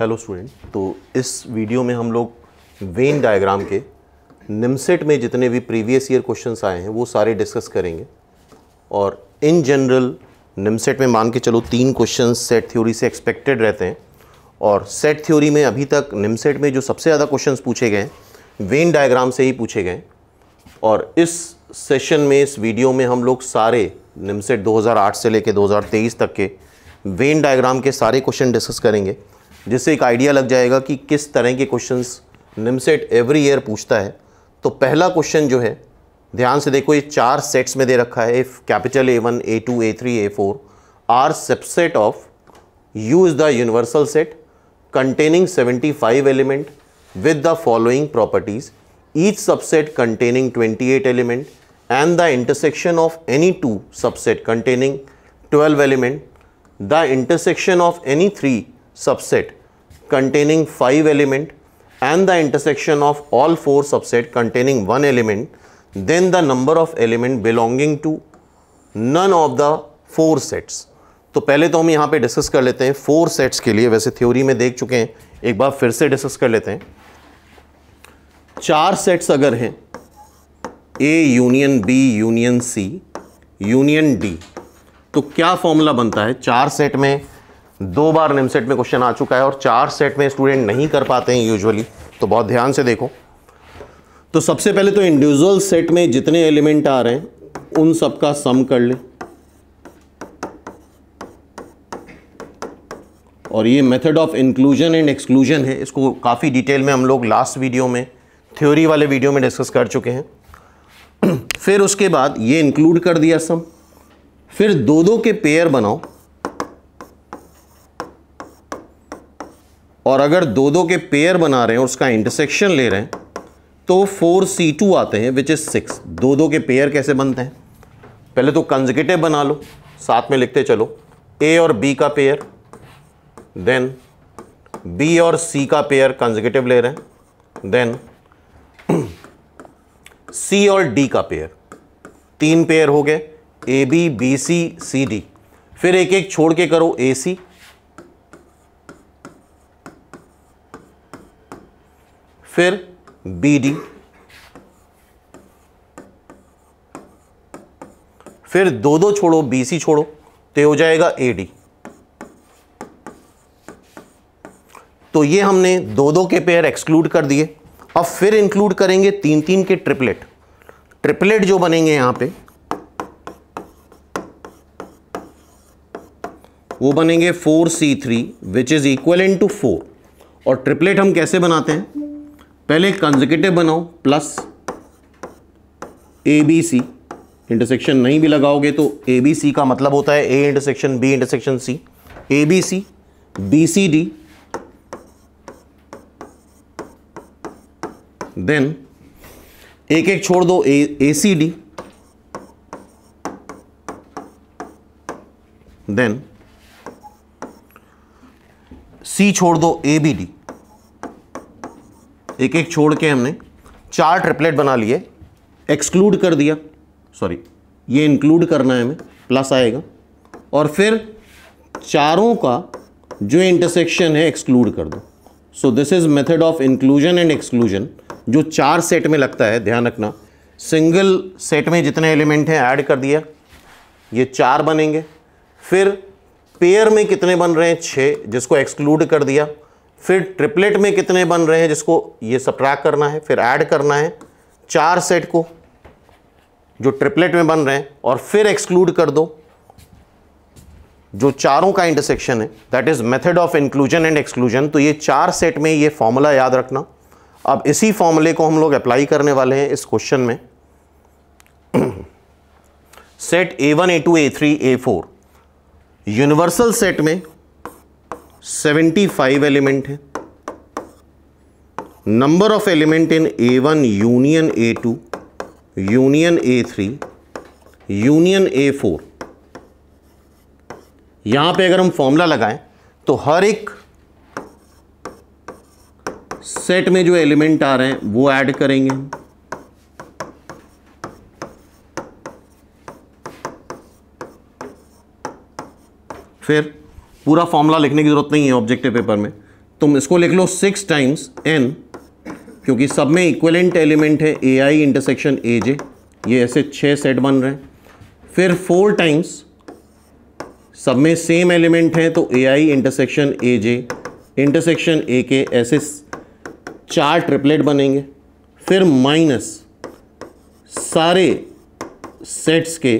Hello student तो इस video में हम लोग वेन डायग्राम के निम्सेट में जितने भी प्रीवियस ईयर क्वेश्चंस आए हैं वो सारे डिस्कस करेंगे और इन जनरल निम्सेट में मान के चलो तीन क्वेश्चन सेट थ्योरी से एक्सपेक्टेड रहते हैं और सेट थ्योरी में अभी तक निम्सेट में जो सबसे ज़्यादा क्वेश्चन पूछे गए हैं वेन डायग्राम से ही पूछे गए और इस सेशन में इस वीडियो में हम लोग सारे निम्सेट दो से लेकर दो तक के वेन डायग्राम के सारे क्वेश्चन डिस्कस करेंगे जिससे एक आइडिया लग जाएगा कि किस तरह के क्वेश्चन निमसेट एवरी ईयर पूछता है तो पहला क्वेश्चन जो है ध्यान से देखो ये चार सेट्स में दे रखा है if capital A one A two A three A four are subset of U is the universal set containing seventy five element with the following properties each subset containing twenty eight element and the intersection of any two subset containing twelve element the intersection of any three subset containing 5 element and the intersection of all four subset containing one element, then the number of element belonging to none of the four sets. तो पहले तो हम यहाँ पे discuss कर लेते हैं four sets के लिए वैसे थ्योरी में देख चुके हैं एक बार फिर से डिस्कस कर लेते हैं चार सेट्स अगर हैं A union B union C union D तो क्या फॉर्मूला बनता है चार सेट में दो बार निम सेट में क्वेश्चन आ चुका है और चार सेट में स्टूडेंट नहीं कर पाते हैं यूजुअली तो बहुत ध्यान से देखो तो सबसे पहले तो इंडिविजुअल सेट में जितने एलिमेंट आ रहे हैं उन सबका सम कर ले और ये method of inclusion and exclusion है इसको काफ़ी डिटेल में हम लोग लास्ट वीडियो में थ्योरी वाले वीडियो में डिस्कस कर चुके हैं फिर उसके बाद ये इंक्लूड कर दिया सम फिर दो दो के पेयर बनाओ और अगर दो दो के पेयर बना रहे हैं और उसका इंटरसेक्शन ले रहे हैं तो फोर सी टू आते हैं विच इज़ सिक्स दो दो के पेयर कैसे बनते हैं पहले तो कंजिकेटिव बना लो साथ में लिखते चलो ए और बी का पेयर देन बी और सी का पेयर कंजिकेटिव ले रहे हैं देन सी और डी का पेयर तीन पेयर हो गए A B B C C D फिर एक एक छोड़ के करो ए सी फिर बी डी फिर दो दो छोड़ो बी सी छोड़ो तो हो जाएगा ए डी तो ये हमने दो दो के पेयर एक्सक्लूड कर दिए अब फिर इंक्लूड करेंगे तीन तीन के ट्रिपलेट ट्रिपलेट जो बनेंगे यहां पे वो बनेंगे four C three which is equal into four और ट्रिपलेट हम कैसे बनाते हैं पहले कंजर्केटिव बनाओ plus A B C intersection नहीं भी लगाओगे तो ए बी सी का मतलब होता है A intersection B intersection C A B C B C D then एक एक छोड़ दो ए सी डी देन सी छोड़ दो ए बी डी एक एक छोड़ के हमने चार ट्रिपलेट बना लिए एक्सक्लूड कर दिया सॉरी ये इंक्लूड करना है हमें प्लस आएगा और फिर चारों का जो इंटरसेक्शन है एक्सक्लूड कर दो so this is method of inclusion and exclusion जो चार सेट में लगता है ध्यान रखना सिंगल सेट में जितने एलिमेंट हैं ऐड कर दिया ये चार बनेंगे फिर पेयर में कितने बन रहे हैं छः जिसको एक्सक्लूड कर दिया फिर ट्रिपलेट में कितने बन रहे हैं जिसको ये सब्ट्रैक करना है फिर ऐड करना है चार सेट को जो ट्रिपलेट में बन रहे हैं और फिर एक्सक्लूड कर दो जो चारों का इंटरसेक्शन है that is method of inclusion and exclusion तो ये चार सेट में ये फॉर्मूला याद रखना अब इसी फॉर्मूले को हम लोग अप्लाई करने वाले हैं इस क्वेश्चन में set A one A two A three A four universal set में 75 एलिमेंट हैं number of element in A one union A two union A three union A four यहां पे अगर हम फॉर्मूला लगाएं तो हर एक सेट में जो एलिमेंट आ रहे हैं वो ऐड करेंगे हम फिर पूरा फॉर्मूला लिखने की ज़रूरत नहीं है ऑब्जेक्टिव पेपर में तुम इसको लिख लो सिक्स टाइम्स एन क्योंकि सब में इक्वलेंट एलिमेंट है ए आई इंटरसेक्शन ए जे ये ऐसे छः सेट बन रहे हैं फिर फोर टाइम्स सब में सेम एलिमेंट हैं तो ए आई intersection A J intersection A के ऐसे चार ट्रिपलेट बनेंगे फिर माइनस सारे सेट्स के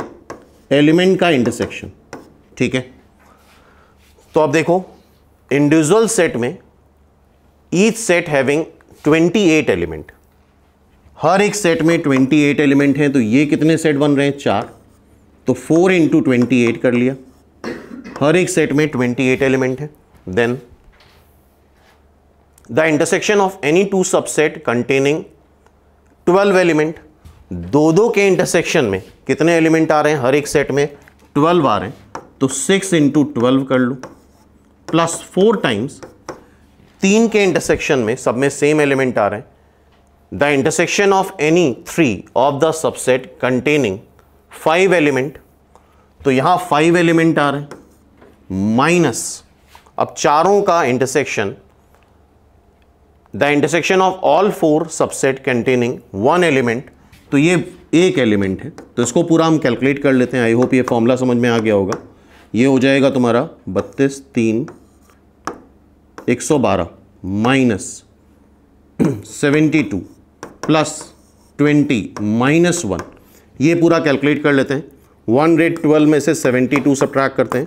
एलिमेंट का इंटरसेक्शन ठीक है तो अब देखो इंडिविजुअल सेट में ईच सेट हैविंग 28 एलिमेंट हर एक सेट में 28 एलिमेंट हैं तो ये कितने सेट बन रहे हैं चार तो फोर इंटू ट्वेंटी कर लिया हर एक सेट में 28 एलिमेंट है then the intersection of any two subset containing 12 element दो दो के इंटरसेक्शन में कितने एलिमेंट आ रहे हैं हर एक सेट में 12 आ रहे हैं तो 6 इंटू ट्वेल्व कर लूँ प्लस फोर टाइम्स तीन के इंटरसेक्शन में सब में सेम एलिमेंट आ रहे हैं the intersection of any three of the subset containing five element तो यहां फाइव एलिमेंट आ रहे हैं माइनस अब चारों का intersection the intersection of all four subset containing one element तो ये एक एलिमेंट है तो इसको पूरा हम कैलकुलेट कर लेते हैं आई होप ये फॉर्मूला समझ में आ गया होगा ये हो जाएगा तुम्हारा बत्तीस तीन एक सौ बारह minus seventy two plus twenty minus one ये पूरा कैलकुलेट कर लेते हैं वन रेट ट्वेल्व में से सेवेंटी टू सब्ट्रैक्ट करते हैं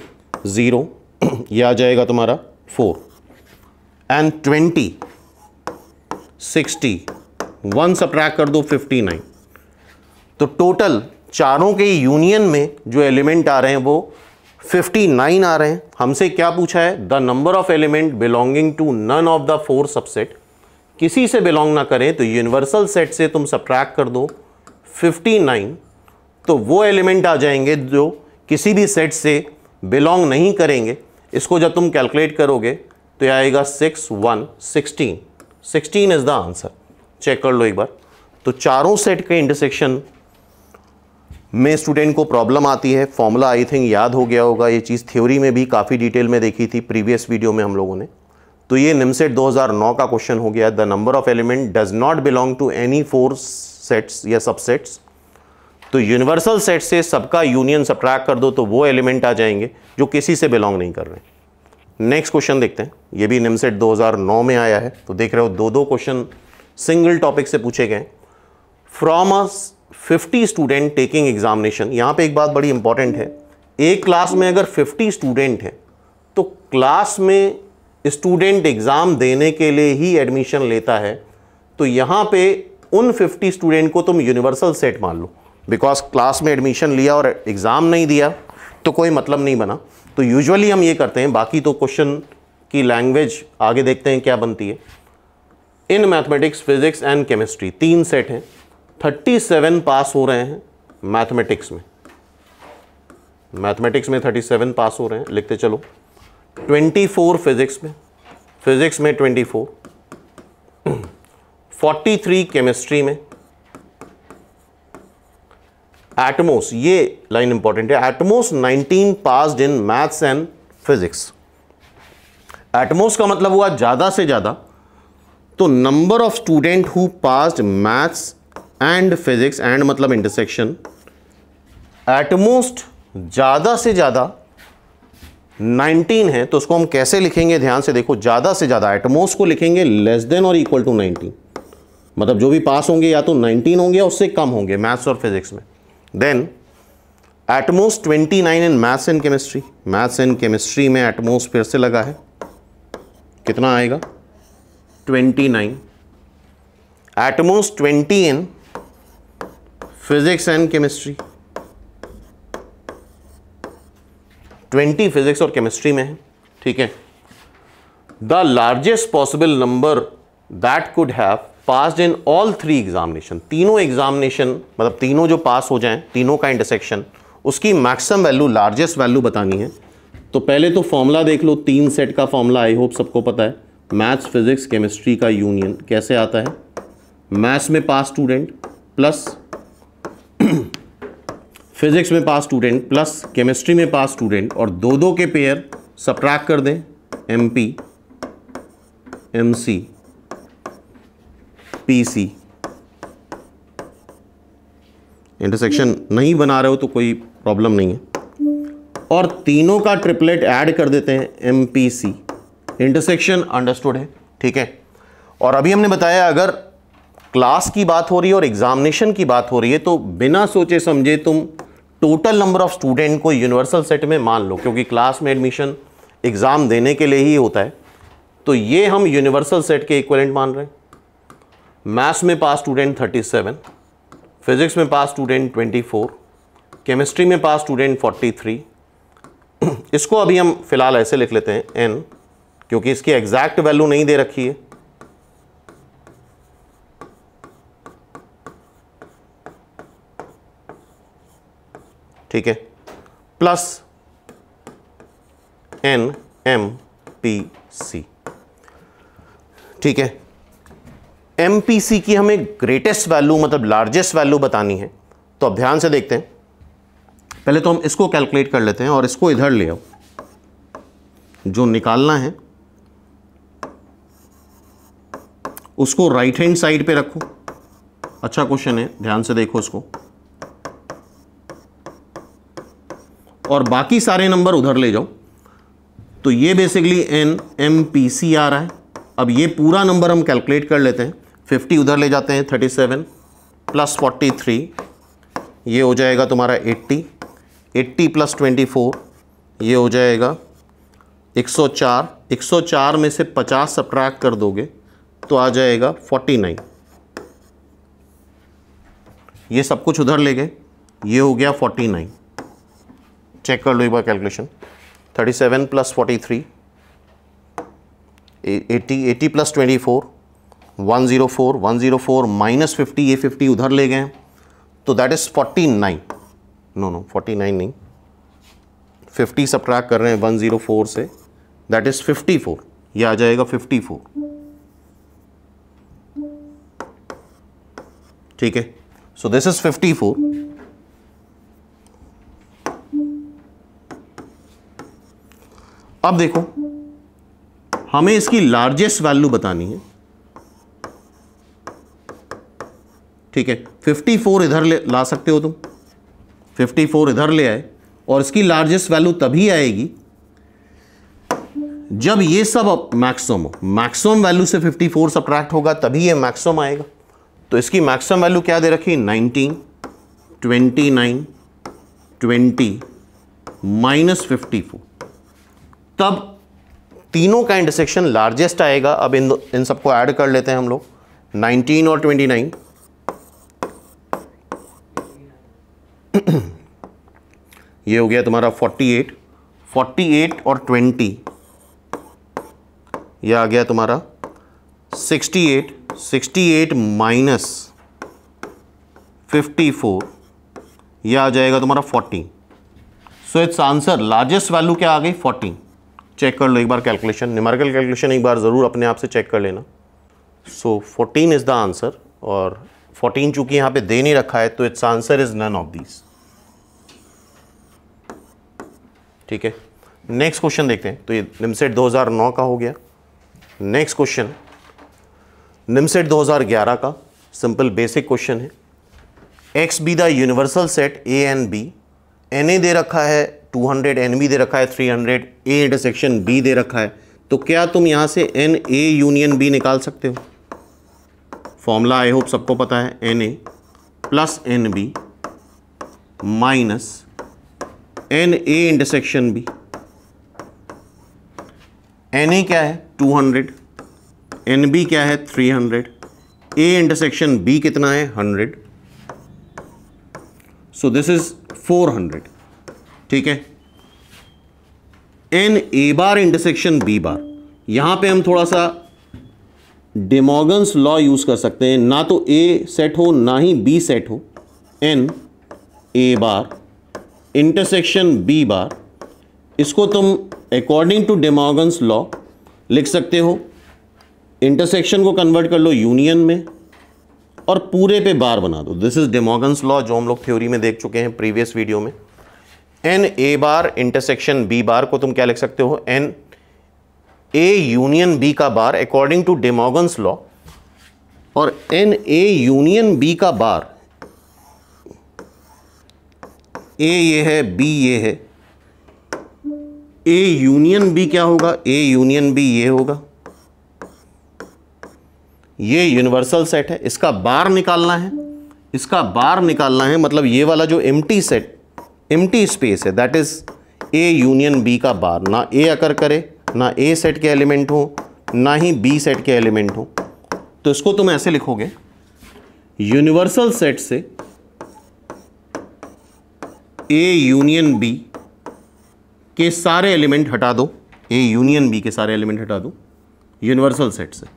ज़ीरो ये आ जाएगा तुम्हारा four and twenty sixty one subtract कर दो फिफ्टी नाइन तो टोटल चारों के यूनियन में जो एलिमेंट आ रहे हैं वो 59 आ रहे हैं हमसे क्या पूछा है the number of element belonging to none of the four subset किसी से बिलोंग ना करें तो यूनिवर्सल सेट से तुम सब्ट्रैक्ट कर दो 59 तो वो एलिमेंट आ जाएंगे जो किसी भी सेट से बिलोंग नहीं करेंगे इसको जब तुम कैलकुलेट करोगे तो यह आएगा six one sixteen sixteen is the answer check कर लो एक बार तो चारों सेट के इंटरसेक्शन में स्टूडेंट को प्रॉब्लम आती है फॉर्मूला आई थिंक याद हो गया होगा ये चीज़ थ्योरी में भी काफ़ी डिटेल में देखी थी प्रीवियस वीडियो में हम लोगों ने तो ये निमसेट 2009 का क्वेश्चन हो गया the number of element does not belong to any four sets या सबसेट्स तो यूनिवर्सल सेट से सबका यूनियन सब्ट्रैक्ट कर दो तो वो एलिमेंट आ जाएंगे जो किसी से बिलोंग नहीं कर रहे नेक्स्ट क्वेश्चन देखते हैं ये भी निमसेट 2009 में आया है तो देख रहे हो दो दो क्वेश्चन सिंगल टॉपिक से पूछे गए from a 50 student taking examination यहाँ पे एक बात बड़ी इंपॉर्टेंट है एक क्लास में अगर 50 स्टूडेंट हैं तो क्लास में स्टूडेंट एग्ज़ाम देने के लिए ही एडमिशन लेता है तो यहाँ पे उन 50 स्टूडेंट को तुम यूनिवर्सल सेट मान लो बिकॉज क्लास में एडमिशन लिया और एग्ज़ाम नहीं दिया तो कोई मतलब नहीं बना तो यूजली हम ये करते हैं बाकी तो क्वेश्चन की लैंग्वेज आगे देखते हैं क्या बनती है in mathematics physics and chemistry तीन सेट हैं 37 पास हो रहे हैं मैथमेटिक्स में मैथमेटिक्स में 37 पास हो रहे हैं लिखते चलो 24 फिजिक्स में फिजिक्स में 24 43 केमिस्ट्री में एटमोस ये लाइन इंपॉर्टेंट है at most 19 pass in maths and physics at most का मतलब हुआ ज़्यादा से ज़्यादा तो number of student who passed maths and physics and मतलब इंटरसेक्शन एटमोस्ट ज़्यादा से ज़्यादा 19 है तो उसको हम कैसे लिखेंगे ध्यान से देखो ज़्यादा से ज़्यादा एटमोस्ट को लिखेंगे लेस देन और इक्वल टू 19 मतलब जो भी पास होंगे या तो 19 होंगे या उससे कम होंगे मैथ्स और फिजिक्स में then at most 29 in maths and chemistry maths and chemistry में एटमोस्ट फिर से लगा है कितना आएगा 29 at most twenty in physics and chemistry 20 physics और केमिस्ट्री में है ठीक है the largest possible number that could have pass in all three examination तीनों एग्जामिनेशन मतलब तीनों जो पास हो जाएं तीनों का इंटरसेक्शन उसकी मैक्सिमम वैल्यू लार्जेस्ट वैल्यू बतानी है तो पहले तो फॉर्मूला देख लो तीन सेट का फॉर्मूला आई होप सबको पता है मैथ्स फिजिक्स केमिस्ट्री का यूनियन कैसे आता है मैथ्स में पास स्टूडेंट प्लस फिजिक्स में पास स्टूडेंट प्लस केमिस्ट्री में पास स्टूडेंट और दो दो के पेयर सप्राक कर दें M P M C P C intersection नहीं बना रहे हो तो कोई प्रॉब्लम नहीं है और तीनों का ट्रिपलेट ऐड कर देते हैं M P C intersection understood है ठीक है और अभी हमने बताया अगर क्लास की बात हो रही है और एग्जामिनेशन की बात हो रही है तो बिना सोचे समझे तुम टोटल नंबर ऑफ स्टूडेंट को यूनिवर्सल सेट में मान लो क्योंकि क्लास में एडमिशन एग्ज़ाम देने के लिए ही होता है तो ये हम यूनिवर्सल सेट के इक्वलेंट मान रहे हैं मैथ्स में पास स्टूडेंट 37, फिजिक्स में पास स्टूडेंट 24, केमिस्ट्री में पास स्टूडेंट 43, इसको अभी हम फिलहाल ऐसे लिख लेते हैं एन क्योंकि इसकी एग्जैक्ट वैल्यू नहीं दे रखी है ठीक है plus N M P C ठीक है एम पी सी की हमें ग्रेटेस्ट वैल्यू मतलब लार्जेस्ट वैल्यू बतानी है तो अब ध्यान से देखते हैं पहले तो हम इसको कैलकुलेट कर लेते हैं और इसको इधर ले आओ जो निकालना है उसको राइट हैंड साइड पे रखो अच्छा क्वेश्चन है ध्यान से देखो उसको और बाकी सारे नंबर उधर ले जाओ तो ये basically N M P C आ रहा है अब ये पूरा नंबर हम कैलकुलेट कर लेते हैं 50 उधर ले जाते हैं 37 प्लस 43 ये हो जाएगा तुम्हारा 80 80 प्लस 24 ये हो जाएगा 104 104 में से 50 सब्ट्रैक्ट कर दोगे तो आ जाएगा 49 ये सब कुछ उधर ले गए ये हो गया 49 चेक कर लो एक बार calculation 37 seven plus forty three eighty eighty plus twenty four one zero four one zero four minus fifty ये फिफ्टी उधर ले गए तो that is forty nine no no forty nine नहीं फिफ्टी सब कर रहे हैं वन ज़ीरो फोर से दैट इज़ फिफ्टी फोर ये आ जाएगा फिफ्टी फोर ठीक है so this is fifty four अब देखो हमें इसकी लार्जेस्ट वैल्यू बतानी है ठीक है 54 इधर ले ला सकते हो तुम 54 इधर ले आए और इसकी लार्जेस्ट वैल्यू तभी आएगी जब ये सब मैक्सिमम हो मैक्सिमम वैल्यू से 54 सब्ट्रैक्ट होगा तभी ये मैक्सिमम आएगा तो इसकी मैक्सिमम वैल्यू क्या दे रखी 19, 29, 20 माइनस फिफ्टी फोर तब तो तीनों का इंटरसेक्शन लार्जेस्ट आएगा अब इन इन सबको ऐड कर लेते हैं हम लोग 19 और 29 ये हो गया तुम्हारा 48 48 और 20 ये आ गया तुम्हारा 68 68 माइनस 54 ये आ जाएगा तुम्हारा 40 so it's answer largest value क्या आ गई 40 चेक कर लो एक बार कैलकुलेशन न्यूमेरिकल कैलकुलेशन एक बार ज़रूर अपने आप से चेक कर लेना so fourteen is the answer और फोर्टीन चूंकि यहाँ पे दे नहीं रखा है तो its answer is none of these ठीक है नेक्स्ट क्वेश्चन देखते हैं तो ये निमसेट 2009 का हो गया नेक्स्ट क्वेश्चन निमसेट 2011 का सिंपल बेसिक क्वेश्चन है X be the universal set A and B n A दे रखा है टू हंड्रेड एन बी दे रखा है three hundred A intersection B दे रखा है तो क्या तुम यहाँ से एन ए यूनियन बी निकाल सकते हो फॉर्मूला आई होप सबको पता है n A plus n B minus n A intersection B n A क्या है टू हंड्रेड एन बी क्या है three hundred A intersection B कितना है hundred so this is four hundred ठीक है n A bar intersection B bar यहां पे हम थोड़ा सा डेमोगन्स लॉ यूज कर सकते हैं ना तो ए सेट हो ना ही बी सेट हो n A bar intersection B bar इसको तुम अकॉर्डिंग टू डेमोगन्स लॉ लिख सकते हो इंटरसेक्शन को कन्वर्ट कर लो यूनियन में और पूरे पे बार बना दो दिस इज डेमोगन्स लॉ जो हम लोग थ्योरी में देख चुके हैं प्रीवियस वीडियो में n A bar intersection B bar को तुम क्या लिख सकते हो एन ए यूनियन बी का bar according to De Morgan's law और एन ए यूनियन बी का बार ए ये है बी ये है ए यूनियन बी क्या होगा ए यूनियन बी ये होगा ये यूनिवर्सल सेट है इसका बार निकालना है इसका बार निकालना है मतलब ये वाला जो एम्प्टी सेट एम्प्टी स्पेस है that is A union B का बार ना ए अकर करे ना ए सेट के एलिमेंट हो ना ही बी सेट के एलिमेंट हो तो इसको तुम ऐसे लिखोगे यूनिवर्सल सेट से ए यूनियन बी के सारे एलिमेंट हटा दो ए यूनियन बी के सारे एलिमेंट हटा दो यूनिवर्सल सेट से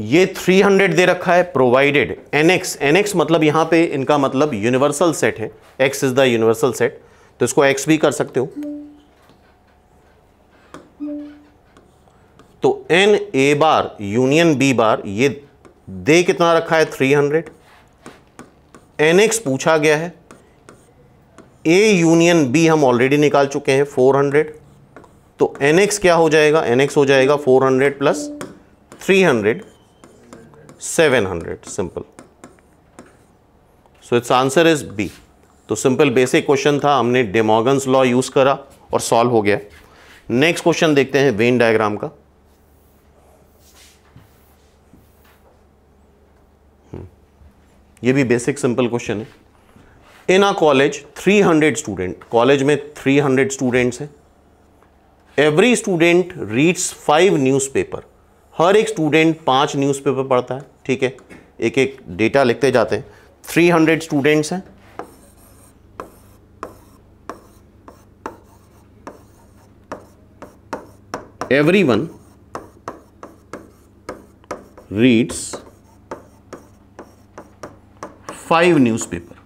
ये 300 दे रखा है प्रोवाइडेड एनएक्स एनएक्स मतलब यहाँ पे इनका मतलब यूनिवर्सल सेट है X is the universal set तो इसको एक्स भी कर सकते हो तो n A bar union B bar ये दे कितना रखा है 300 एन एक्स पूछा गया है ए यूनियन बी हम ऑलरेडी निकाल चुके हैं 400 तो एन एक्स क्या हो जाएगा एन एक्स हो जाएगा 400 plus hundred 700 simple so it's answer is B तो सिंपल बेसिक क्वेश्चन था हमने डेमोगन्स लॉ यूज करा और सॉल्व हो गया नेक्स्ट क्वेश्चन देखते हैं वेन डायग्राम का हम्म। ये भी बेसिक सिंपल क्वेश्चन है in a college 300 student college में 300 स्टूडेंट्स हैं every student reads five newspaper हर एक स्टूडेंट पाँच न्यूज़पेपर पढ़ता है ठीक है एक एक डेटा लिखते जाते हैं थ्री हंड्रेड स्टूडेंट्स हैं every one reads five newspaper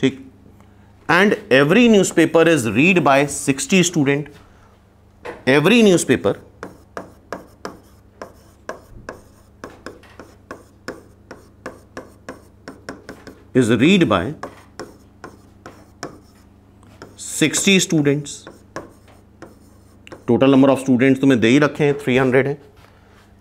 ठीक and every newspaper is read by sixty student every newspaper is read by 60 students total number of students तुम्हें दे ही रखे हैं 300 है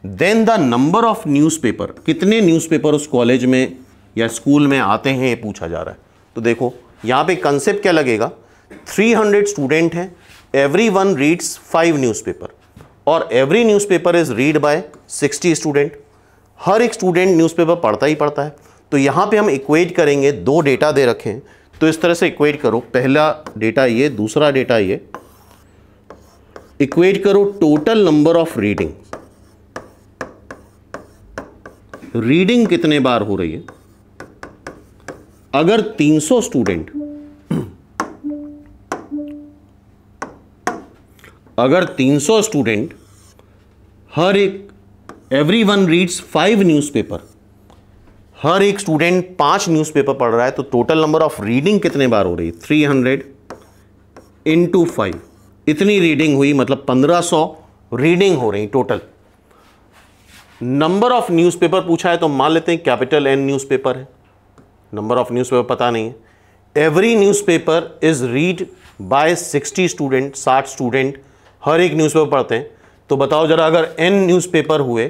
then the number of newspaper कितने newspaper उस college में या स्कूल में आते हैं ये पूछा जा रहा है तो देखो यहाँ पे कंसेप्ट क्या लगेगा 300 स्टूडेंट हैं every one reads five newspaper और every newspaper is read by sixty student हर एक स्टूडेंट न्यूज़पेपर पढ़ता ही पढ़ता है तो यहाँ पे हम इक्वेट करेंगे दो डेटा दे रखें तो इस तरह से इक्वेट करो पहला डेटा ये दूसरा डेटा ये इक्वेट करो total number of reading reading कितने बार हो रही है अगर 300 स्टूडेंट अगर 300 स्टूडेंट हर एक every one reads five newspaper हर एक स्टूडेंट पांच न्यूज़पेपर पढ़ रहा है तो टोटल नंबर ऑफ रीडिंग कितने बार हो रही है थ्री हंड्रेड इंटू फाइव इतनी रीडिंग हुई मतलब पंद्रह सौ रीडिंग हो रही टोटल नंबर ऑफ न्यूज़पेपर पूछा है तो मान लेते हैं कैपिटल एन न्यूज़पेपर है नंबर ऑफ न्यूज़पेपर पता नहीं है every newspaper is read by 60 student 60 student हर एक न्यूज़पेपर पढ़ते हैं तो बताओ ज़रा अगर एन न्यूज़पेपर हुए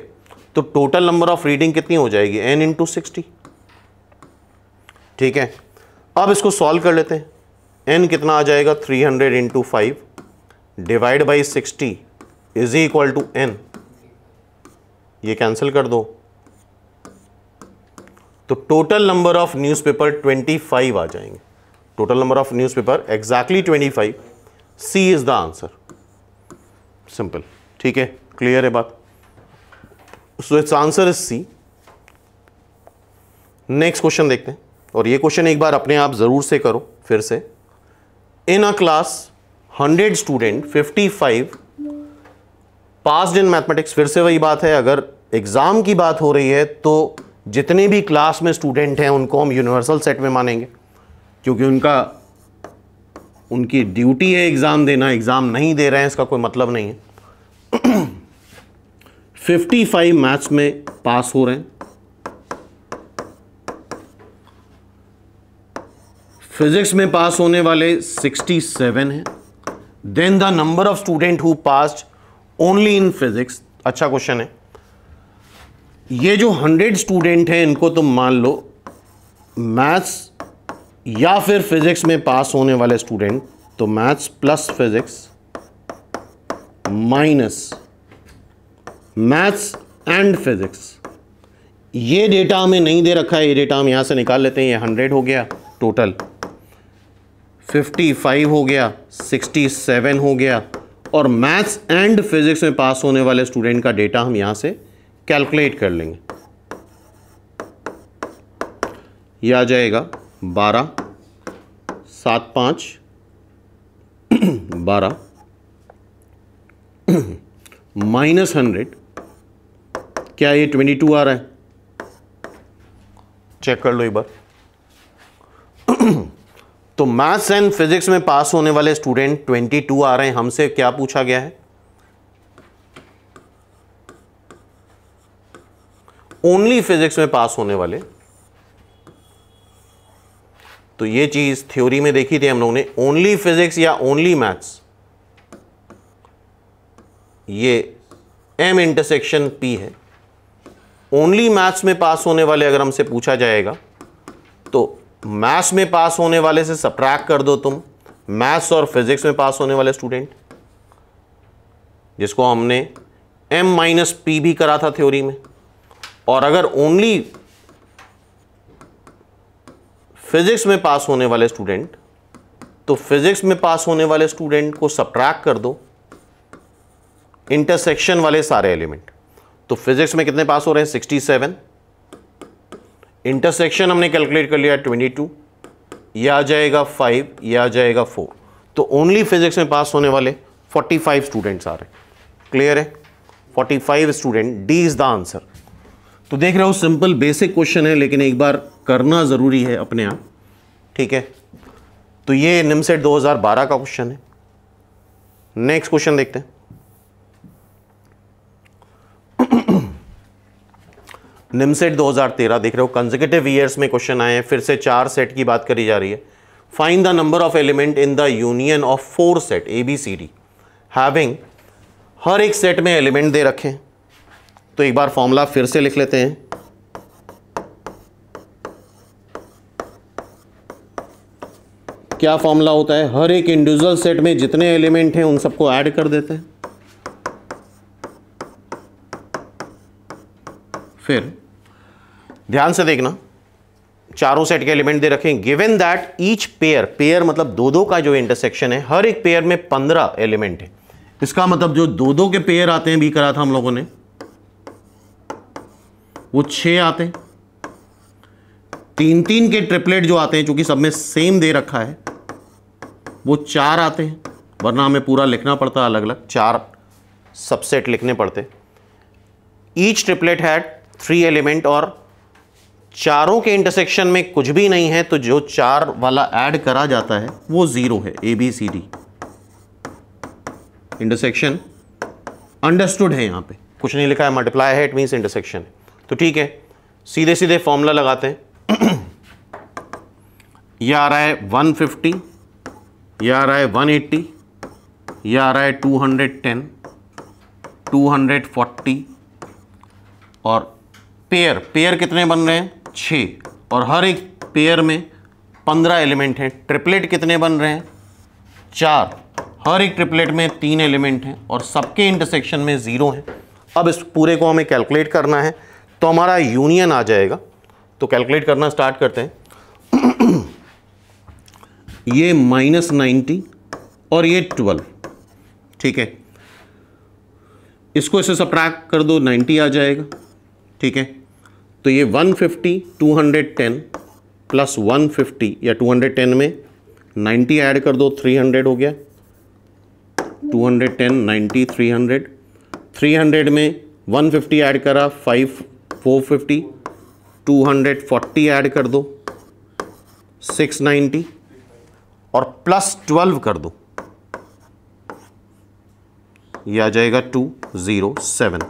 तो टोटल नंबर ऑफ रीडिंग कितनी हो जाएगी एन इंटू सिक्सटी ठीक है अब इसको सॉल्व कर लेते हैं एन कितना आ जाएगा three hundred into five divide by sixty is equal to N ये कैंसिल कर दो तो टोटल नंबर ऑफ न्यूज़पेपर 25 आ जाएंगे total number of newspaper exactly 25 C is the answer simple ठीक है क्लियर है बात so it's answer is C next question देखते हैं और ये क्वेश्चन एक बार अपने आप ज़रूर से करो फिर से in a class hundred student fifty five passed in mathematics फिर से वही बात है अगर एग्ज़ाम की बात हो रही है तो जितने भी क्लास में स्टूडेंट हैं उनको हम यूनिवर्सल सेट में मानेंगे क्योंकि उनका उनकी ड्यूटी है एग्ज़ाम देना एग्ज़ाम नहीं दे रहे हैं इसका कोई मतलब नहीं है 55 मैथ्स में पास हो रहे हैं फिजिक्स में पास होने वाले 67 हैं then the number of student who passed only in physics अच्छा क्वेश्चन है ये जो 100 स्टूडेंट हैं इनको तुम मान लो मैथ्स या फिर फिज़िक्स में पास होने वाले स्टूडेंट तो maths plus physics minus maths and physics ये डेटा हमें नहीं दे रखा है ये डेटा हम यहां से निकाल लेते हैं ये हंड्रेड हो गया टोटल फिफ्टी फाइव हो गया सिक्सटी सेवन हो गया और मैथ्स एंड फिज़िक्स में पास होने वाले स्टूडेंट का डेटा हम यहां से कैलकुलेट कर लेंगे यह आ जाएगा बारह सात पाँच बारह माइनस हंड्रेड क्या ये ट्वेंटी टू आ रहा है चेक कर लो एक बार तो मैथ्स एंड फिजिक्स में पास होने वाले स्टूडेंट ट्वेंटी टू आ रहे हैं हमसे क्या पूछा गया है ओनली फिजिक्स में पास होने वाले तो ये चीज़ थ्योरी में देखी थी हम लोगों ने ओनली फिजिक्स या ओनली मैथ्स ये एम इंटरसेक्शन पी है ओनली मैथ्स में पास होने वाले अगर हमसे पूछा जाएगा तो मैथ्स में पास होने वाले से सप्रैक कर दो तुम मैथ्स और फिजिक्स में पास होने वाले स्टूडेंट जिसको हमने एम माइनस पी भी करा था थ्योरी में और अगर ओनली फिजिक्स में पास होने वाले स्टूडेंट तो फिजिक्स में पास होने वाले स्टूडेंट को सब्ट्रैक कर दो इंटरसेक्शन वाले सारे एलिमेंट तो फिजिक्स में कितने पास हो रहे हैं 67 इंटरसेक्शन हमने कैलकुलेट कर लिया 22 या आ जाएगा 5 या आ जाएगा 4 तो ओनली फिजिक्स में पास होने वाले 45 स्टूडेंट्स आ रहे हैं क्लियर है 45 student D is the answer तो देख रहा हूँ सिंपल बेसिक क्वेश्चन है लेकिन एक बार करना ज़रूरी है अपने आप ठीक है तो ये निमसेट 2012 का क्वेश्चन है नेक्स्ट क्वेश्चन देखते हैं निमसेट 2013 देख रहे हो कंजिकेटिव ईयर्स में क्वेश्चन आए हैं फिर से चार सेट की बात करी जा रही है find the number of element in the union of four set A B C D having हर एक सेट में एलिमेंट दे रखे हैं तो एक बार फॉर्मूला फिर से लिख लेते हैं क्या फॉर्मूला होता है हर एक इंडिविजुअल सेट में जितने एलिमेंट हैं उन सबको ऐड कर देते हैं फिर ध्यान से देखना चारों सेट के एलिमेंट दे रखें given that each pair pair मतलब दो दो का जो इंटरसेक्शन है हर एक पेयर में पंद्रह एलिमेंट है इसका मतलब जो दो दो के पेयर आते हैं भी करा था हम लोगों ने वो छः आते हैं तीन तीन के ट्रिपलेट जो आते हैं चूंकि सब में सेम दे रखा है वो चार आते हैं वरना हमें पूरा लिखना पड़ता अलग अलग चार सबसेट लिखने पड़ते each triplet had three element और चारों के इंटरसेक्शन में कुछ भी नहीं है तो जो चार वाला ऐड करा जाता है वो ज़ीरो है A B C D intersection understood है यहां पे कुछ नहीं लिखा है मल्टीप्लाई है इट मीन्स इंटरसेक्शन है तो ठीक है सीधे सीधे फॉर्मूला लगाते हैं यह आ रहा है 150 यह आ रहा है 180 यह आ रहा है 210 240 और पेयर पेयर कितने बन रहे हैं छः और हर एक पेयर में पंद्रह एलिमेंट हैं ट्रिपलेट कितने बन रहे हैं चार हर एक ट्रिपलेट में तीन एलिमेंट हैं और सबके इंटरसेक्शन में ज़ीरो हैं अब इस पूरे को हमें कैलकुलेट करना है तो हमारा यूनियन आ जाएगा तो कैलकुलेट करना स्टार्ट करते हैं ये माइनस नाइन्टी और ये ट्वेल्व ठीक है इसको इसे सप्रैक कर दो नाइन्टी आ जाएगा ठीक है तो ये one fifty two hundred ten plus one fifty या टू हंड्रेड टेन में नाइन्टी ऐड कर दो थ्री हंड्रेड हो गया two hundred ten ninety three hundred three hundred में वन फिफ्टी ऐड करा फाइव हंड्रेड फोर्टी ऐड कर दो 690 और प्लस 12 कर दो ये आ जाएगा 207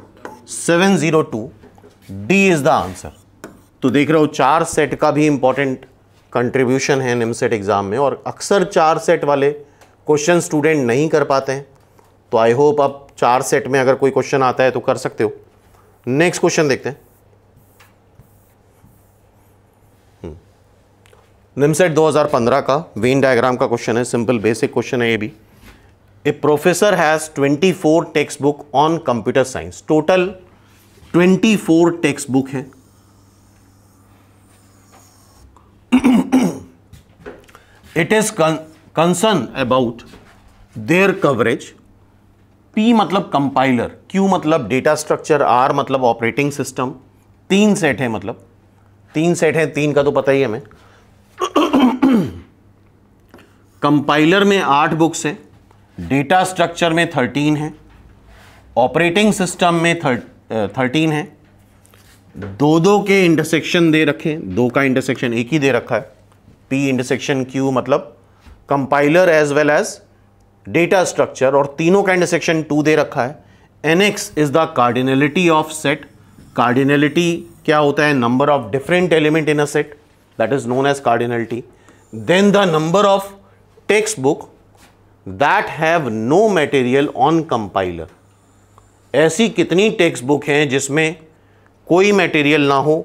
702 डी इज द आंसर तो देख रहे हो चार सेट का भी इंपॉर्टेंट कंट्रीब्यूशन है निम सेट एग्ज़ाम में और अक्सर चार सेट वाले क्वेश्चन स्टूडेंट नहीं कर पाते हैं तो आई होप आप चार सेट में अगर कोई क्वेश्चन आता है तो कर सकते हो नेक्स्ट क्वेश्चन देखते हैं निमसेट 2015 का वेन डायग्राम का क्वेश्चन है सिंपल बेसिक क्वेश्चन है ये भी a professor has 24 textbook on computer science total 24 textbook है it is concern about their coverage P मतलब कंपाइलर क्यू मतलब डेटा स्ट्रक्चर आर मतलब ऑपरेटिंग सिस्टम तीन सेट है मतलब तीन सेट है तीन का तो पता ही है हमें कंपाइलर में आठ बुक्स हैं डेटा स्ट्रक्चर में थर्टीन है ऑपरेटिंग सिस्टम में थर्टीन है दो दो के इंटरसेक्शन दे रखे दो का इंटरसेक्शन एक ही दे रखा है पी इंटरसेक्शन क्यू मतलब compiler as well as data structure और तीनों का इंटरसेक्शन टू दे रखा है n X is the cardinality of set cardinality क्या होता है number of different element in a set that is known as cardinality, then the number of textbook that have no material on compiler. ऐसी कितनी text book हैं जिसमें कोई material ना हो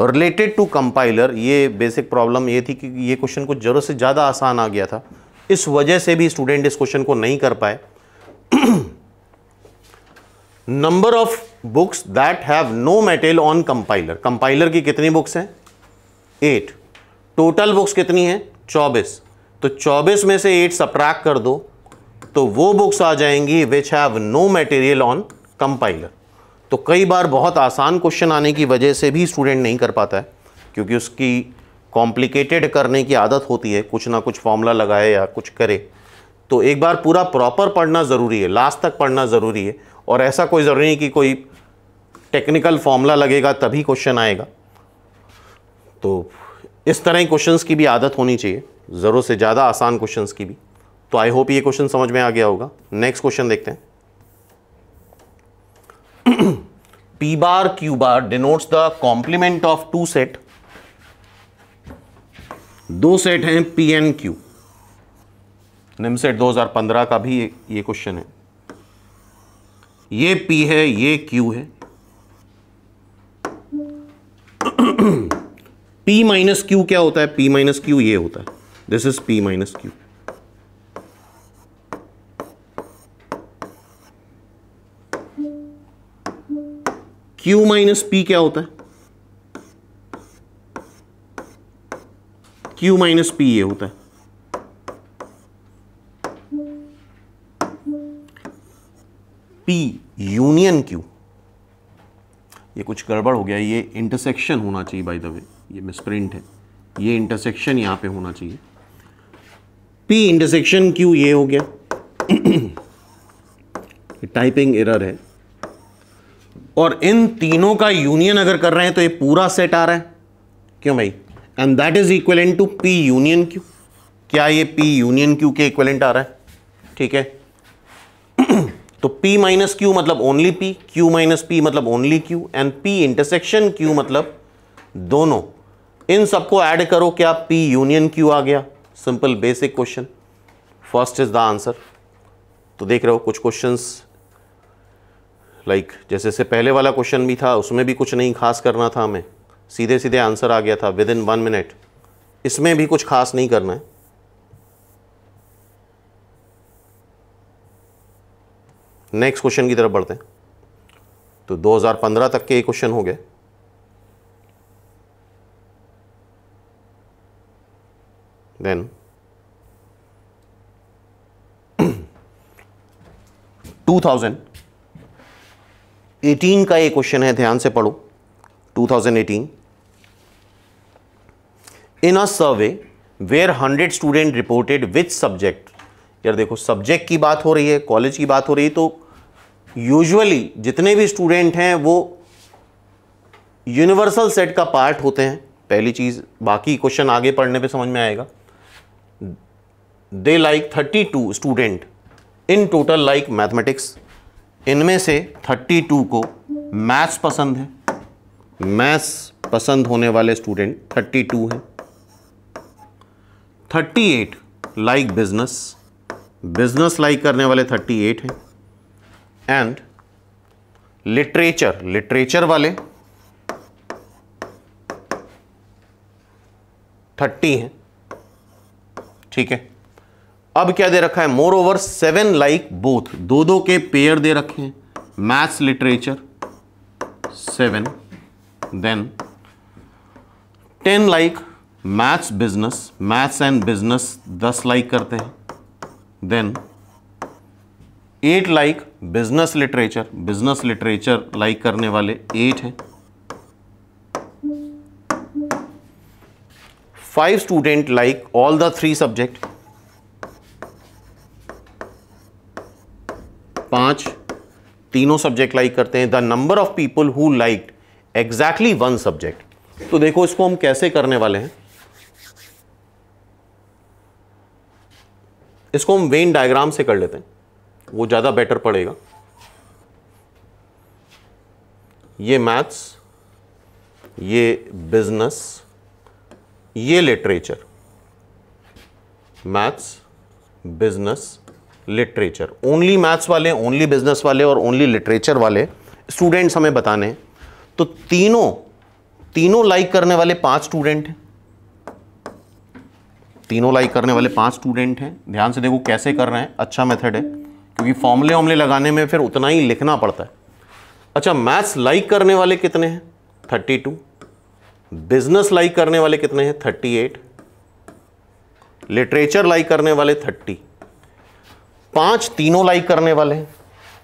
रिलेटेड टू कंपाइलर ये बेसिक प्रॉब्लम ये थी कि ये क्वेश्चन को जरूर से ज़्यादा आसान आ गया था इस वजह से भी स्टूडेंट इस क्वेश्चन को नहीं कर पाए number of books that have no material on compiler compiler की कितनी बुक्स हैं एट टोटल बुक्स कितनी हैं चौबीस तो चौबीस में से एट सप्राक कर दो तो वो बुक्स आ जाएंगी which have no material on compiler तो कई बार बहुत आसान क्वेश्चन आने की वजह से भी स्टूडेंट नहीं कर पाता है क्योंकि उसकी कॉम्प्लिकेटेड करने की आदत होती है कुछ ना कुछ फॉर्मूला लगाए या कुछ करे तो एक बार पूरा प्रॉपर पढ़ना ज़रूरी है लास्ट तक पढ़ना ज़रूरी है और ऐसा कोई ज़रूरी नहीं कि कोई टेक्निकल फॉर्मूला लगेगा तभी क्वेश्चन आएगा तो इस तरह के क्वेश्चंस की भी आदत होनी चाहिए ज़रूर से ज़्यादा आसान क्वेश्चंस की भी तो आई होप ये क्वेश्चन समझ में आ गया होगा नेक्स्ट क्वेश्चन देखते हैं P bar Q bar denotes the complement of two set दो सेट हैं P and Q NIMCET 2015 का भी ये क्वेश्चन है ये पी है ये क्यू है P माइनस क्यू क्या होता है पी माइनस क्यू ये होता है this is P minus Q Q minus P क्या होता है क्यू माइनस पी ये होता है P यूनियन क्यू ये कुछ गड़बड़ हो गया ये इंटरसेक्शन होना चाहिए बाय द वे ये मिसप्रिंट है ये इंटरसेक्शन यहाँ पे होना चाहिए P इंटरसेक्शन क्यू ये हो गया टाइपिंग एरर है और इन तीनों का यूनियन अगर कर रहे हैं तो ये पूरा सेट आ रहा है क्यों भाई and that is equivalent to P union Q क्या ये P यूनियन क्यू के इक्वलेंट आ रहा है ठीक है तो P माइनस क्यू मतलब only P, Q minus P मतलब only Q and P intersection Q मतलब दोनों इन सबको ऐड करो क्या P यूनियन Q आ गया simple basic question first is the answer तो देख रहे हो कुछ क्वेश्चंस लाइक like, जैसे से पहले वाला क्वेश्चन भी था उसमें भी कुछ नहीं खास करना था हमें सीधे सीधे आंसर आ गया था विद इन वन मिनट इसमें भी कुछ खास नहीं करना है नेक्स्ट क्वेश्चन की तरफ बढ़ते हैं तो 2015 तक के एक क्वेश्चन हो गए देन टू थाउजेंड एटीन का एक क्वेश्चन है ध्यान से पढ़ो 2018 in a survey where hundred student reported with subject यार देखो सब्जेक्ट की बात हो रही है कॉलेज की बात हो रही है तो यूजुअली जितने भी स्टूडेंट हैं वो यूनिवर्सल सेट का पार्ट होते हैं पहली चीज़ बाकी क्वेश्चन आगे पढ़ने पे समझ में आएगा they like thirty two student in total like mathematics इनमें से थर्टी टू को मैथ्स पसंद है मैथ्स पसंद होने वाले स्टूडेंट थर्टी टू हैं thirty eight like business business like करने वाले थर्टी एट हैं एंड लिटरेचर लिटरेचर वाले थर्टी हैं ठीक है अब क्या दे रखा है moreover seven like both दो दो के पेयर दे रखे हैं maths literature seven then ten like maths business maths and business दस लाइक करते हैं then eight like business literature business literature like करने वाले एट हैं five student like all the three subject पांच तीनों सब्जेक्ट लाइक करते हैं the number of people who like exactly one subject तो देखो इसको हम कैसे करने वाले हैं इसको हम वेन डायग्राम से कर लेते हैं वो ज़्यादा बेटर पड़ेगा ये मैथ्स ये बिजनेस ये literature maths business literature only maths वाले ओनली बिजनेस वाले और ओनली लिटरेचर वाले स्टूडेंट्स हमें बताने तो तीनों तीनों लाइक करने वाले पांच स्टूडेंट हैं तीनों लाइक करने वाले पांच स्टूडेंट हैं ध्यान से देखो कैसे कर रहे हैं अच्छा मेथड है क्योंकि फॉर्मूले वामले लगाने में फिर उतना ही लिखना पड़ता है अच्छा मैथ्स लाइक करने वाले कितने हैं थर्टी टू बिजनेस लाइक करने वाले कितने हैं थर्टी एट लिटरेचर लाइक करने वाले थर्टी पांच तीनों लाइक करने वाले हैं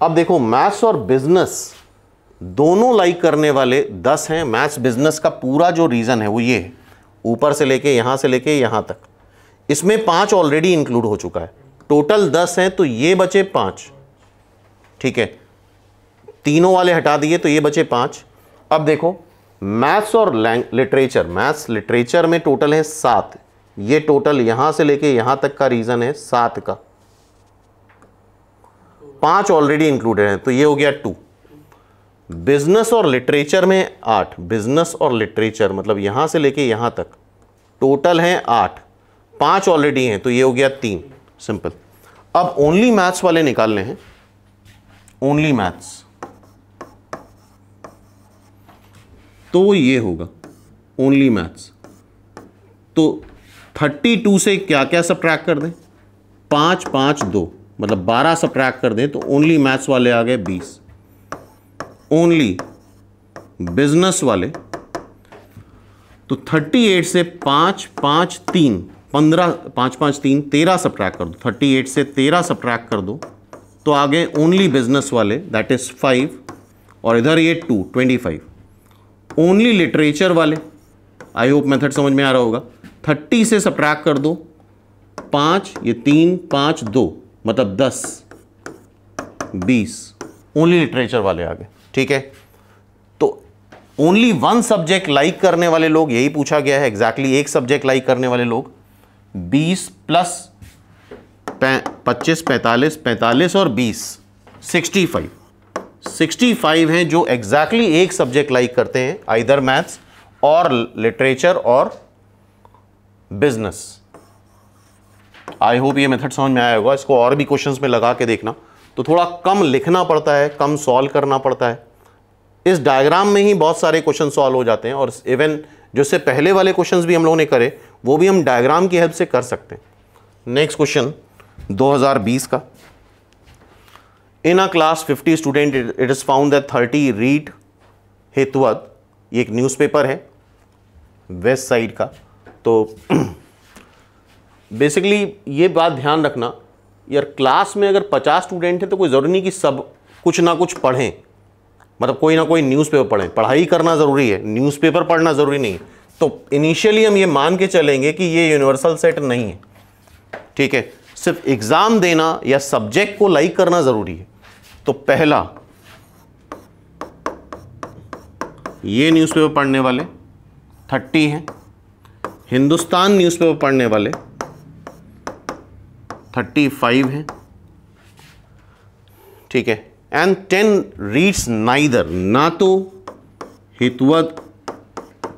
अब देखो मैथ्स और बिजनेस दोनों लाइक करने वाले दस हैं मैथ्स बिजनेस का पूरा जो रीज़न है वो ये है ऊपर से लेके यहां से लेके यहां तक इसमें पांच ऑलरेडी इंक्लूड हो चुका है टोटल दस हैं तो ये बचे पाँच ठीक है तीनों वाले हटा दिए तो ये बचे पाँच अब देखो मैथ्स और लिटरेचर मैथ्स लिटरेचर में टोटल है सात ये टोटल यहाँ से लेके यहाँ तक का रीज़न है सात का पांच ऑलरेडी इंक्लूडेड है तो ये हो गया टू बिजनेस और लिटरेचर में आठ बिजनेस और लिटरेचर मतलब यहां से लेके यहां तक टोटल है आठ पांच ऑलरेडी हैं तो ये हो गया तीन सिंपल अब ओनली मैथ्स वाले निकालने हैं ओनली मैथ्स तो ये होगा ओनली मैथ्स तो 32 से क्या क्या सब ट्रैक कर दें पांच पांच दो मतलब 12 सब ट्रैक कर दें तो ओनली मैथ्स वाले आ गए 20 ओनली बिजनेस वाले तो 38 से पांच पांच तीन पंद्रह पाँच पाँच तीन तेरह ट्रैक कर दो थर्टी एट से तेरह ट्रैक कर दो तो आगे ओनली बिजनेस वाले दैट इज़ फाइव और इधर ये two twenty five only literature वाले आई होप मेथड समझ में आ रहा होगा थर्टी से ट्रैक कर दो पाँच ये तीन पाँच दो मतलब दस बीस ओनली लिटरेचर वाले आगे ठीक है तो ओनली वन सब्जेक्ट लाइक करने वाले लोग यही पूछा गया है एग्जैक्टली exactly एक सब्जेक्ट लाइक करने वाले लोग बीस प्लस पच्चीस पैंतालीस पैंतालीस और बीस सिक्सटी फाइव सिक्सटी फाइव हैं जो एग्जैक्टली exactly एक सब्जेक्ट लाइक करते हैं आइदर मैथ्स और लिटरेचर और बिजनेस आई होप ये मेथड समझ में आया होगा इसको और भी क्वेश्चंस में लगा के देखना तो थोड़ा कम लिखना पड़ता है कम सॉल्व करना पड़ता है इस डायग्राम में ही बहुत सारे क्वेश्चन सॉल्व हो जाते हैं और इवन जिससे पहले वाले क्वेश्चंस भी हम लोगों ने करे वो भी हम डायग्राम की हेल्प से कर सकते हैं नेक्स्ट क्वेश्चन 2020 का in a class 50 student it is found that 30 read Hitavada ये एक न्यूज़पेपर है वेस्ट साइड का तो बेसिकली ये बात ध्यान रखना यार क्लास में अगर 50 स्टूडेंट हैं तो कोई ज़रूरी नहीं कि सब कुछ ना कुछ पढ़ें मतलब कोई ना कोई न्यूज़पेपर पढ़ें पढ़ाई करना ज़रूरी है न्यूज़पेपर पढ़ना ज़रूरी नहीं है तो इनिशियली हम ये मान के चलेंगे कि ये यूनिवर्सल सेट नहीं है ठीक है सिर्फ एग्ज़ाम देना या सब्जेक्ट को लाइक करना ज़रूरी है तो पहला ये न्यूज़पेपर पढ़ने वाले थर्टी हैं हिंदुस्तान न्यूज़पेपर पढ़ने वाले थर्टी फाइव हैं ठीक है एंड टेन रीड्स नाइदर ना तो हितवत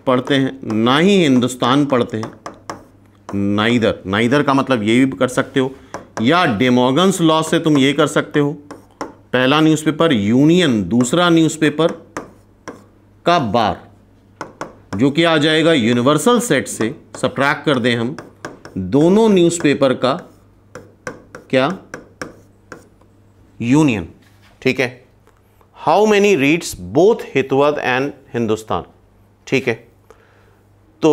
पढ़ते हैं ना ही हिंदुस्तान पढ़ते हैं नाइदर नाइदर का मतलब ये भी कर सकते हो या डेमोगन्स लॉ से तुम ये कर सकते हो पहला न्यूज़पेपर यूनियन दूसरा न्यूज़पेपर का बार जो कि आ जाएगा यूनिवर्सल सेट से सप्रैक कर दें हम दोनों न्यूज़पेपर का क्या यूनियन ठीक है how many reads both Hitavada and Hindustan ठीक है तो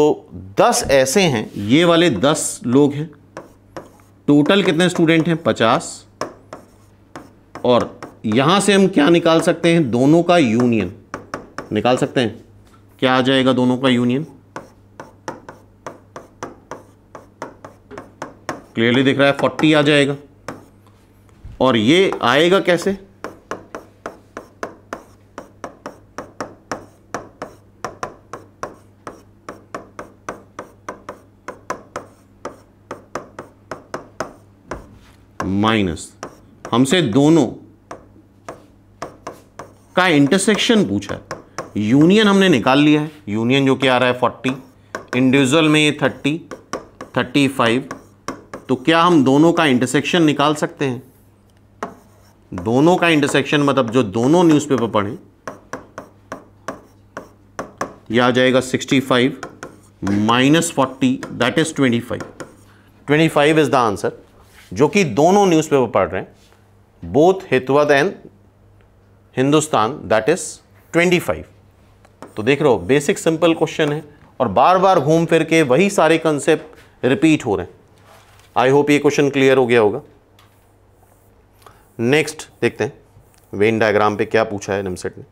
10 ऐसे हैं ये वाले 10 लोग हैं टोटल कितने स्टूडेंट हैं 50 और यहां से हम क्या निकाल सकते हैं दोनों का यूनियन निकाल सकते हैं क्या आ जाएगा दोनों का यूनियन क्लियरली दिख रहा है 40 आ जाएगा और ये आएगा कैसे माइनस हमसे दोनों का इंटरसेक्शन पूछा है यूनियन हमने निकाल लिया है यूनियन जो कि आ रहा है फोर्टी इंडिविजुअल में ये थर्टी थर्टी फाइव तो क्या हम दोनों का इंटरसेक्शन निकाल सकते हैं दोनों का इंटरसेक्शन मतलब जो दोनों न्यूज़पेपर पढ़ें यह आ जाएगा 65 minus forty that is 25 25 is the answer जो कि दोनों न्यूज़पेपर पढ़ रहे हैं both Hitavada and Hindustan that is 25 तो देख रहे हो बेसिक सिंपल क्वेश्चन है और बार बार घूम फिर के वही सारे कंसेप्ट रिपीट हो रहे हैं आई होप ये क्वेश्चन क्लियर हो गया होगा नेक्स्ट देखते हैं वेन डायग्राम पे क्या पूछा है निमसेट ने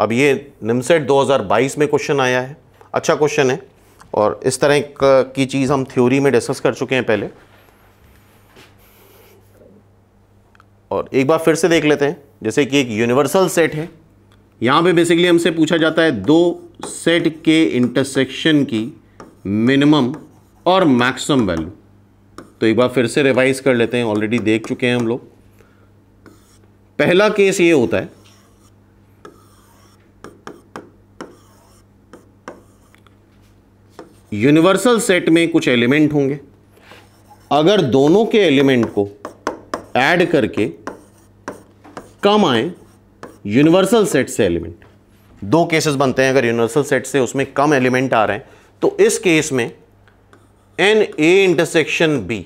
अब ये निमसेट 2022 में क्वेश्चन आया है अच्छा क्वेश्चन है और इस तरह की चीज़ हम थ्योरी में डिस्कस कर चुके हैं पहले और एक बार फिर से देख लेते हैं जैसे कि एक यूनिवर्सल सेट है यहाँ पे बेसिकली हमसे पूछा जाता है दो सेट के इंटरसेक्शन की मिनिमम और मैक्सिमम वैल्यू तो एक बार फिर से रिवाइज कर लेते हैं ऑलरेडी देख चुके हैं हम लोग पहला केस ये होता है यूनिवर्सल सेट में कुछ एलिमेंट होंगे अगर दोनों के एलिमेंट को ऐड करके कम आए यूनिवर्सल सेट से एलिमेंट दो केसेस बनते हैं अगर यूनिवर्सल सेट से उसमें कम एलिमेंट आ रहे हैं तो इस केस में एन ए इंटरसेक्शन बी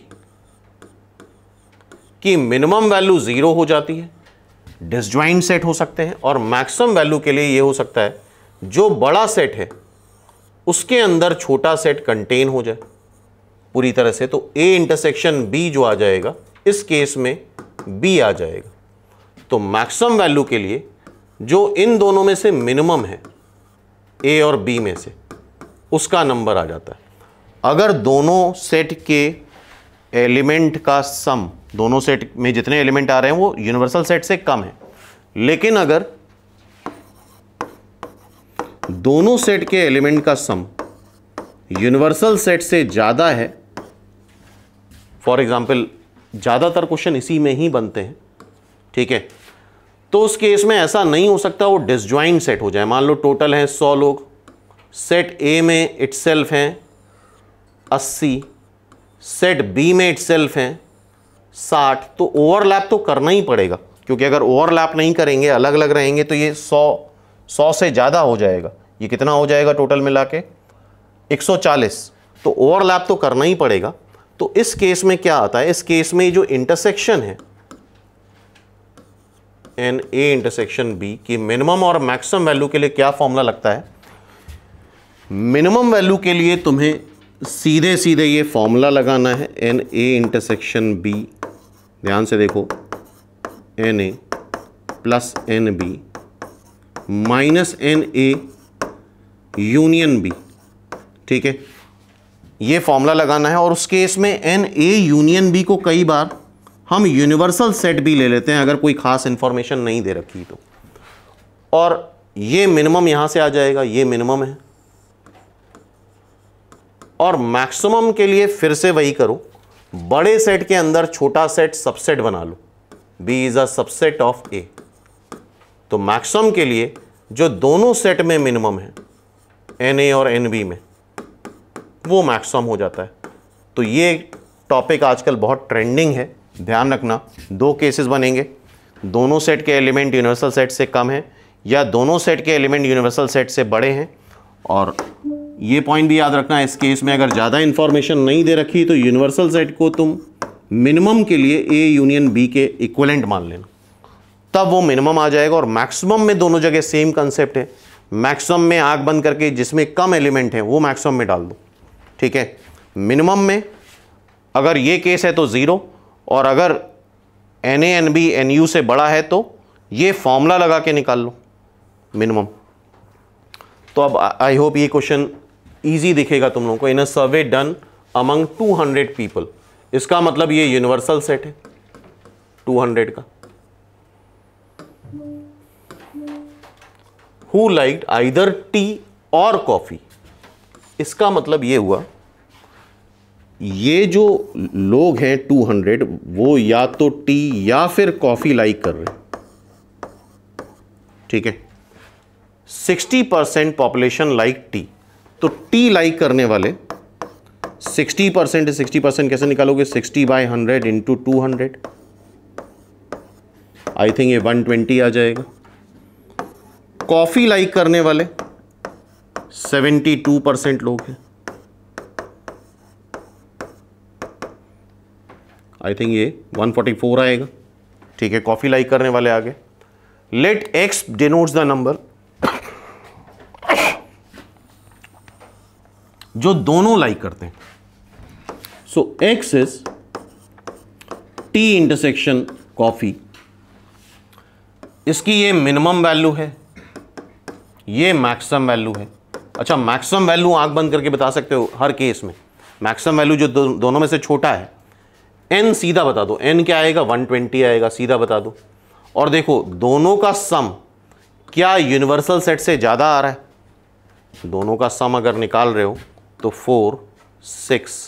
की मिनिमम वैल्यू ज़ीरो हो जाती है डिसज्वाइंट सेट हो सकते हैं और मैक्सिमम वैल्यू के लिए ये हो सकता है जो बड़ा सेट है उसके अंदर छोटा सेट कंटेन हो जाए पूरी तरह से तो ए इंटरसेक्शन बी जो आ जाएगा इस केस में बी आ जाएगा तो मैक्सिमम वैल्यू के लिए जो इन दोनों में से मिनिमम है ए और बी में से उसका नंबर आ जाता है अगर दोनों सेट के एलिमेंट का सम दोनों सेट में जितने एलिमेंट आ रहे हैं वो यूनिवर्सल सेट से कम है लेकिन अगर दोनों सेट के एलिमेंट का सम यूनिवर्सल सेट से ज़्यादा है फॉर एग्जाम्पल ज़्यादातर क्वेश्चन इसी में ही बनते हैं ठीक है तो उस केस में ऐसा नहीं हो सकता वो डिसज्वाइंट सेट हो जाए मान लो टोटल हैं सौ लोग सेट ए में इट्सेल्फ हैं अस्सी सेट बी में इट्सेल्फ हैं साठ तो ओवरलैप तो करना ही पड़ेगा क्योंकि अगर ओवरलैप नहीं करेंगे अलग अलग रहेंगे तो ये सौ सौ से ज़्यादा हो जाएगा ये कितना हो जाएगा टोटल मिला के एक तो ओवरलैप तो करना ही पड़ेगा तो इस केस में क्या आता है इस केस में जो इंटरसेक्शन है एन ए इंटरसेक्शन बी की मिनिमम और मैक्सिमम वैल्यू के लिए क्या फॉर्मूला लगता है मिनिमम वैल्यू के लिए तुम्हें सीधे सीधे ये फॉर्मूला लगाना है एन ए इंटरसेक्शन बी ध्यान से देखो n A plus n B minus n A union B ठीक है ये फॉर्मूला लगाना है और उस केस में एन ए यूनियन बी को कई बार हम यूनिवर्सल सेट भी ले लेते हैं अगर कोई खास इंफॉर्मेशन नहीं दे रखी तो और ये मिनिमम यहां से आ जाएगा ये मिनिमम है और मैक्सिमम के लिए फिर से वही करो बड़े सेट के अंदर छोटा सेट सबसेट बना लो B is a subset of A तो मैक्सिमम के लिए जो दोनों सेट में मिनिमम है एन ए और एन बी में वो मैक्सम हो जाता है तो ये टॉपिक आजकल बहुत ट्रेंडिंग है ध्यान रखना दो केसेस बनेंगे दोनों सेट के एलिमेंट यूनिवर्सल सेट से कम हैं या दोनों सेट के एलिमेंट यूनिवर्सल सेट से बड़े हैं और ये पॉइंट भी याद रखना इस केस में अगर ज़्यादा इन्फॉर्मेशन नहीं दे रखी तो यूनिवर्सल सेट को तुम मिनिमम के लिए ए यूनियन बी के इक्वलेंट मान लेना तब वो मिनिमम आ जाएगा और मैक्सिमम में दोनों जगह सेम कंसेप्ट है मैक्सिमम में आग बंद करके जिसमें कम एलिमेंट है वो मैक्सिमम में डाल दो ठीक है मिनिमम में अगर ये केस है तो ज़ीरो और अगर n A n B n U से बड़ा है तो ये फॉर्मूला लगा के निकाल लो मिनिमम तो अब आई होप ये क्वेश्चन ईजी दिखेगा तुम लोगों को in a survey done among 200 people इसका मतलब ये यूनिवर्सल सेट है 200 का हु लाइक आइदर टी और कॉफ़ी इसका मतलब ये हुआ ये जो लोग हैं 200 वो या तो टी या फिर कॉफ़ी लाइक कर रहे ठीक है 60 परसेंट पॉपुलेशन लाइक टी तो टी लाइक करने वाले 60 परसेंट सिक्सटी परसेंट कैसे निकालोगे 60 by 100 into two I think ये 120 आ जाएगा कॉफ़ी लाइक करने वाले 72 परसेंट लोग हैं आई थिंक ये 144 आएगा ठीक है कॉफ़ी लाइक करने वाले आगे let x denotes the number जो दोनों लाइक करते हैं so x is tea intersection coffee इसकी ये मिनिमम वैल्यू है ये मैक्सिमम वैल्यू है अच्छा मैक्सिमम वैल्यू आंख बंद करके बता सकते हो हर केस में मैक्सिमम वैल्यू जो दो, दोनों में से छोटा है एन सीधा बता दो एन क्या आएगा वन ट्वेंटी आएगा सीधा बता दो और देखो दोनों का सम क्या यूनिवर्सल सेट से ज़्यादा आ रहा है दोनों का सम अगर निकाल रहे हो तो four six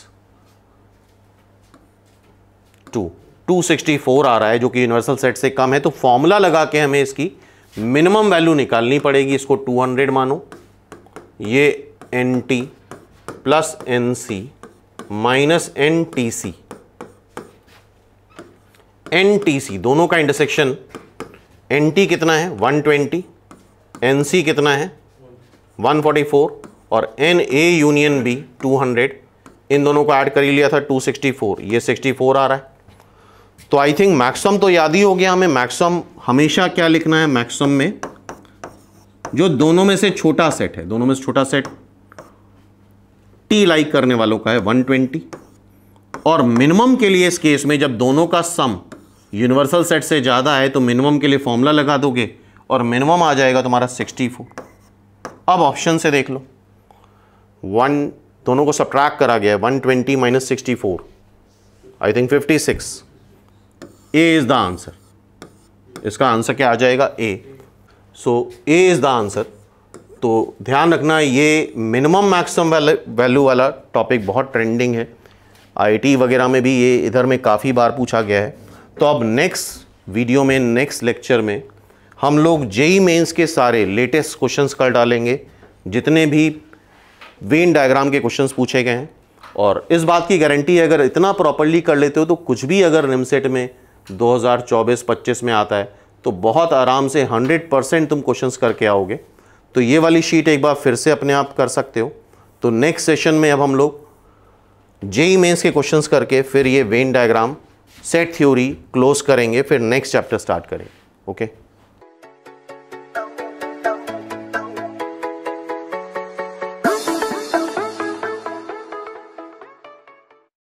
two two sixty four आ रहा है जो कि यूनिवर्सल सेट से कम है तो फॉर्मूला लगा के हमें इसकी मिनिमम वैल्यू निकालनी पड़ेगी इसको 200 मानो ये n T plus n C minus n T C n T C दोनों का इंटरसेक्शन एन टी कितना है 120 एन सी कितना है 144 और एन ए यूनियन बी 200 इन दोनों को ऐड कर लिया था 264 ये 64 आ रहा है तो आई थिंक मैक्सम तो याद ही हो गया हमें मैक्सम हमेशा क्या लिखना है मैक्सम में जो दोनों में से छोटा सेट है दोनों में से छोटा सेट टी लाइक करने वालों का है 120 और मिनिमम के लिए इस केस में जब दोनों का सम यूनिवर्सल सेट से ज़्यादा है तो मिनिमम के लिए फॉर्मूला लगा दोगे और मिनिमम आ जाएगा तुम्हारा 64 अब ऑप्शन से देख लो वन दोनों को सब्ट्रैक करा गया है twenty minus sixty I think fifty A is the answer इसका आंसर क्या आ जाएगा A so A is the answer तो ध्यान रखना ये मिनिमम मैक्सिमम वैल्यू वाला टॉपिक बहुत ट्रेंडिंग है आईटी वगैरह में भी ये इधर में काफ़ी बार पूछा गया है तो अब नेक्स्ट वीडियो में नेक्स्ट लेक्चर में हम लोग जेई मेंस e e के सारे लेटेस्ट क्वेश्चंस कर डालेंगे जितने भी वेन डायग्राम के क्वेश्चंस पूछे गए हैं और इस बात की गारंटी है अगर इतना प्रॉपरली कर लेते हो तो कुछ भी अगर निमसेट में 2024-25 में आता है तो बहुत आराम से 100 परसेंट तुम क्वेश्चंस करके आओगे तो ये वाली शीट एक बार फिर से अपने आप कर सकते हो तो नेक्स्ट सेशन में अब हम लोग जेई मेन्स के क्वेश्चंस करके फिर ये Venn diagram set theory close करेंगे फिर नेक्स्ट चैप्टर स्टार्ट करें ओके okay?